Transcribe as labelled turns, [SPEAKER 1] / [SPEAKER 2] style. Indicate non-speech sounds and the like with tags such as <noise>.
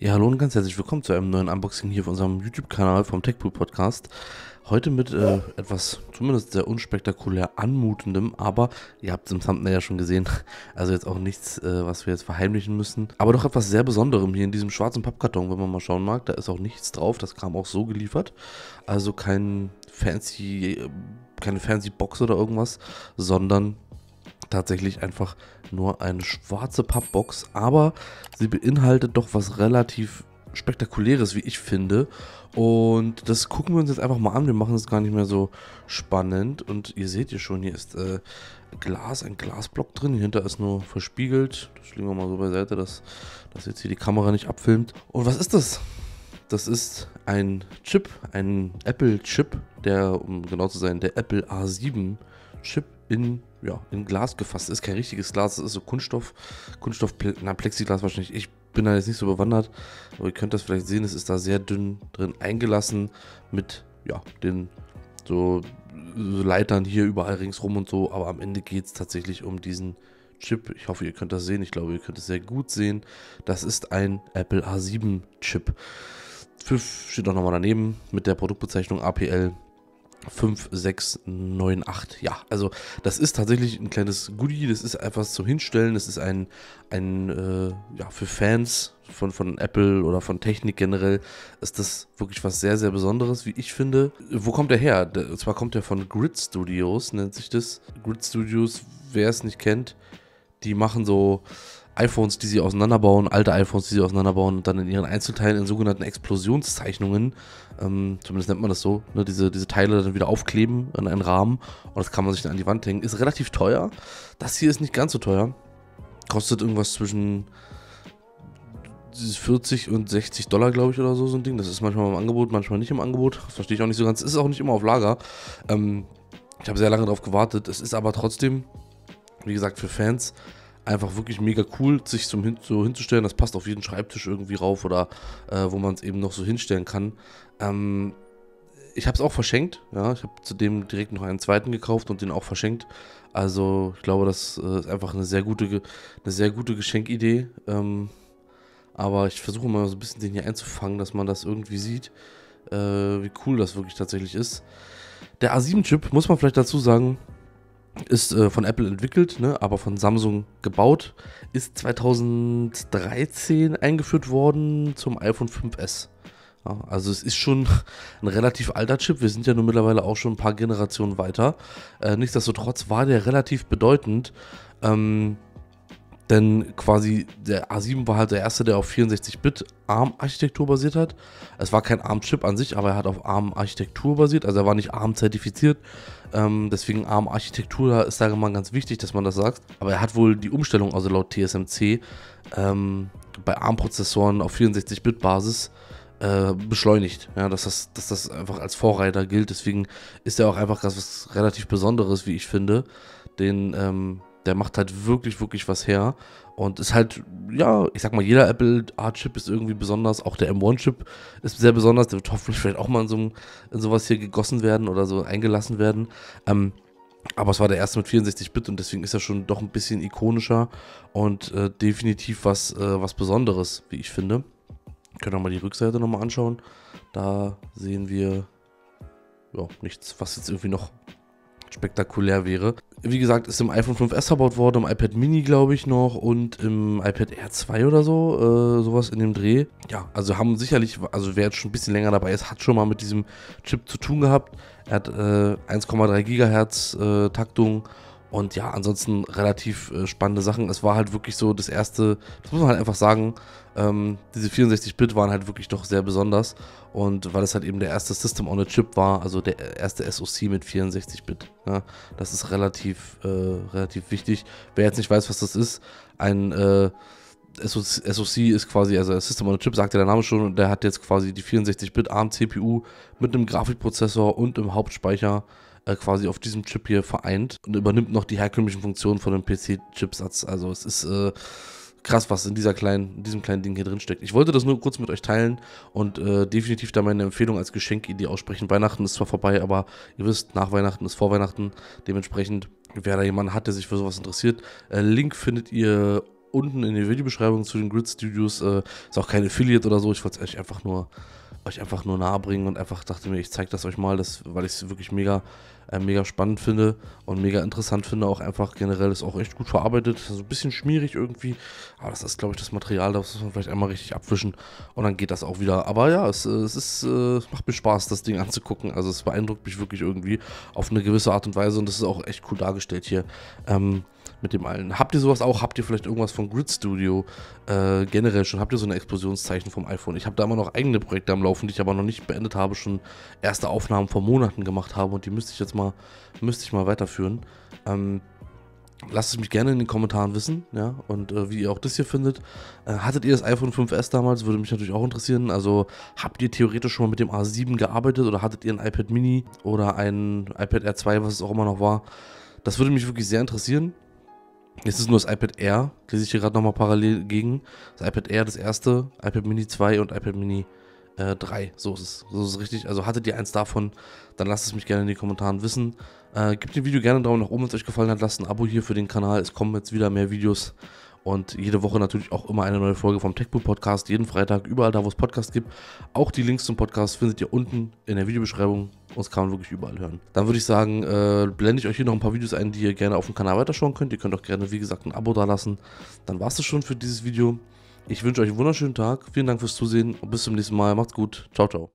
[SPEAKER 1] Ja, hallo und ganz herzlich willkommen zu einem neuen Unboxing hier auf unserem YouTube-Kanal vom TechPool Podcast. Heute mit äh, etwas zumindest sehr unspektakulär anmutendem, aber ihr habt es im Thumbnail ja schon gesehen, <laughs> also jetzt auch nichts, äh, was wir jetzt verheimlichen müssen. Aber doch etwas sehr Besonderem hier in diesem schwarzen Pappkarton, wenn man mal schauen mag. Da ist auch nichts drauf, das kam auch so geliefert. Also kein fancy, äh, keine fancy Box oder irgendwas, sondern tatsächlich einfach nur eine schwarze Pappbox, aber sie beinhaltet doch was relativ spektakuläres, wie ich finde. Und das gucken wir uns jetzt einfach mal an. Wir machen es gar nicht mehr so spannend. Und ihr seht hier schon, hier ist äh, Glas, ein Glasblock drin. Hier Hinter ist nur verspiegelt. Das legen wir mal so beiseite, dass, dass jetzt hier die Kamera nicht abfilmt. Und was ist das? Das ist ein Chip, ein Apple-Chip, der, um genau zu sein, der Apple A7-Chip in ja, in Glas gefasst ist. Kein richtiges Glas, es ist so Kunststoff, Kunststoff, na, Plexiglas wahrscheinlich. Ich bin da jetzt nicht so bewandert, aber ihr könnt das vielleicht sehen, es ist da sehr dünn drin eingelassen mit, ja, den so, so Leitern hier überall ringsrum und so, aber am Ende geht es tatsächlich um diesen Chip. Ich hoffe, ihr könnt das sehen. Ich glaube, ihr könnt es sehr gut sehen. Das ist ein Apple A7 Chip. 5 steht auch nochmal daneben mit der Produktbezeichnung APL 5, 6, 9, 8. Ja, also das ist tatsächlich ein kleines Goodie. Das ist etwas zum Hinstellen. Das ist ein, ein äh, ja, für Fans von, von Apple oder von Technik generell ist das wirklich was sehr, sehr Besonderes, wie ich finde. Wo kommt der her? Und zwar kommt der von Grid Studios, nennt sich das. Grid Studios, wer es nicht kennt, die machen so iPhones, die sie auseinanderbauen, alte iPhones, die sie auseinanderbauen und dann in ihren Einzelteilen in sogenannten Explosionszeichnungen, ähm, zumindest nennt man das so, ne, diese, diese Teile dann wieder aufkleben in einen Rahmen und das kann man sich dann an die Wand hängen. Ist relativ teuer. Das hier ist nicht ganz so teuer. Kostet irgendwas zwischen 40 und 60 Dollar, glaube ich, oder so, so ein Ding. Das ist manchmal im Angebot, manchmal nicht im Angebot. Das verstehe ich auch nicht so ganz. Ist auch nicht immer auf Lager. Ähm, ich habe sehr lange darauf gewartet. Es ist aber trotzdem, wie gesagt, für Fans einfach wirklich mega cool, sich zum hin, so hinzustellen. Das passt auf jeden Schreibtisch irgendwie rauf oder äh, wo man es eben noch so hinstellen kann. Ähm, ich habe es auch verschenkt. Ja, ich habe zudem direkt noch einen zweiten gekauft und den auch verschenkt. Also ich glaube, das äh, ist einfach eine sehr gute, eine sehr gute Geschenkidee. Ähm, aber ich versuche mal so ein bisschen den hier einzufangen, dass man das irgendwie sieht, äh, wie cool das wirklich tatsächlich ist. Der A7-Chip, muss man vielleicht dazu sagen, ist äh, von Apple entwickelt, ne, aber von Samsung gebaut. Ist 2013 eingeführt worden zum iPhone 5S. Ja, also es ist schon <laughs> ein relativ alter Chip. Wir sind ja nun mittlerweile auch schon ein paar Generationen weiter. Äh, nichtsdestotrotz war der relativ bedeutend. Ähm, denn quasi der A7 war halt der erste, der auf 64-Bit ARM-Architektur basiert hat. Es war kein ARM-Chip an sich, aber er hat auf ARM-Architektur basiert. Also er war nicht ARM-zertifiziert. Ähm, deswegen ARM-Architektur ist da immer ganz wichtig, dass man das sagt. Aber er hat wohl die Umstellung, also laut TSMC, ähm, bei ARM-Prozessoren auf 64-Bit-Basis äh, beschleunigt, ja, dass, das, dass das einfach als Vorreiter gilt. Deswegen ist er auch einfach was, was relativ Besonderes, wie ich finde. Den ähm, der macht halt wirklich, wirklich was her. Und ist halt, ja, ich sag mal, jeder Apple art chip ist irgendwie besonders. Auch der M1-Chip ist sehr besonders. Der wird hoffentlich vielleicht auch mal in, so in sowas hier gegossen werden oder so eingelassen werden. Ähm, aber es war der erste mit 64-Bit und deswegen ist er schon doch ein bisschen ikonischer und äh, definitiv was, äh, was Besonderes, wie ich finde. Können wir mal die Rückseite nochmal anschauen. Da sehen wir ja, nichts, was jetzt irgendwie noch spektakulär wäre. Wie gesagt, ist im iPhone 5S verbaut worden, im iPad Mini glaube ich noch und im iPad Air 2 oder so, äh, sowas in dem Dreh. Ja, also haben sicherlich, also wer jetzt schon ein bisschen länger dabei ist, hat schon mal mit diesem Chip zu tun gehabt. Er hat äh, 1,3 Gigahertz äh, Taktung und ja, ansonsten relativ äh, spannende Sachen. Es war halt wirklich so das erste, das muss man halt einfach sagen, ähm, diese 64-Bit waren halt wirklich doch sehr besonders. Und weil es halt eben der erste System on a Chip war, also der erste SoC mit 64-Bit. Ja, ne, das ist relativ, äh, relativ wichtig. Wer jetzt nicht weiß, was das ist, ein äh, SoC ist quasi, also System on a Chip, sagt ja der Name schon, und der hat jetzt quasi die 64-Bit ARM-CPU mit einem Grafikprozessor und im Hauptspeicher äh, quasi auf diesem Chip hier vereint und übernimmt noch die herkömmlichen Funktionen von dem PC-Chipsatz. Also es ist äh, krass, was in, dieser kleinen, in diesem kleinen Ding hier drin steckt. Ich wollte das nur kurz mit euch teilen und äh, definitiv da meine Empfehlung als Geschenkidee aussprechen. Weihnachten ist zwar vorbei, aber ihr wisst, nach Weihnachten ist vor Weihnachten. Dementsprechend, wer da jemanden hat, der sich für sowas interessiert, äh, Link findet ihr unten in der Videobeschreibung zu den Grid Studios. Äh, ist auch kein Affiliate oder so. Ich wollte es euch einfach nur euch einfach nur nahebringen und einfach dachte mir, ich zeige das euch mal, das, weil ich es wirklich mega äh, mega spannend finde und mega interessant finde. Auch einfach generell ist auch echt gut verarbeitet. So also ein bisschen schmierig irgendwie. Aber das ist, glaube ich, das Material, das muss man vielleicht einmal richtig abwischen und dann geht das auch wieder. Aber ja, es, äh, es ist, äh, macht mir Spaß, das Ding anzugucken. Also es beeindruckt mich wirklich irgendwie auf eine gewisse Art und Weise und das ist auch echt cool dargestellt hier. Ähm, mit dem allen. Habt ihr sowas auch? Habt ihr vielleicht irgendwas von Grid Studio äh, generell schon? Habt ihr so ein Explosionszeichen vom iPhone? Ich habe da immer noch eigene Projekte am Laufen, die ich aber noch nicht beendet habe, schon erste Aufnahmen vor Monaten gemacht habe und die müsste ich jetzt mal, müsste ich mal weiterführen. Ähm, Lasst es mich gerne in den Kommentaren wissen, ja, und äh, wie ihr auch das hier findet. Äh, hattet ihr das iPhone 5S damals? Würde mich natürlich auch interessieren. Also habt ihr theoretisch schon mal mit dem A7 gearbeitet oder hattet ihr ein iPad Mini oder ein iPad R2, was es auch immer noch war? Das würde mich wirklich sehr interessieren. Jetzt ist nur das iPad Air, lese ich hier gerade nochmal parallel gegen. Das iPad Air, das erste, iPad Mini 2 und iPad Mini äh, 3. So ist es. So ist es richtig. Also hattet ihr eins davon, dann lasst es mich gerne in den Kommentaren wissen. Äh, gebt dem Video gerne einen Daumen nach oben, wenn es euch gefallen hat. Lasst ein Abo hier für den Kanal. Es kommen jetzt wieder mehr Videos. Und jede Woche natürlich auch immer eine neue Folge vom TechBoom Podcast. Jeden Freitag, überall da, wo es Podcasts gibt. Auch die Links zum Podcast findet ihr unten in der Videobeschreibung. Uns kann man wirklich überall hören. Dann würde ich sagen, äh, blende ich euch hier noch ein paar Videos ein, die ihr gerne auf dem Kanal weiterschauen könnt. Ihr könnt auch gerne, wie gesagt, ein Abo da lassen. Dann war es das schon für dieses Video. Ich wünsche euch einen wunderschönen Tag. Vielen Dank fürs Zusehen und bis zum nächsten Mal. Macht's gut. Ciao, ciao.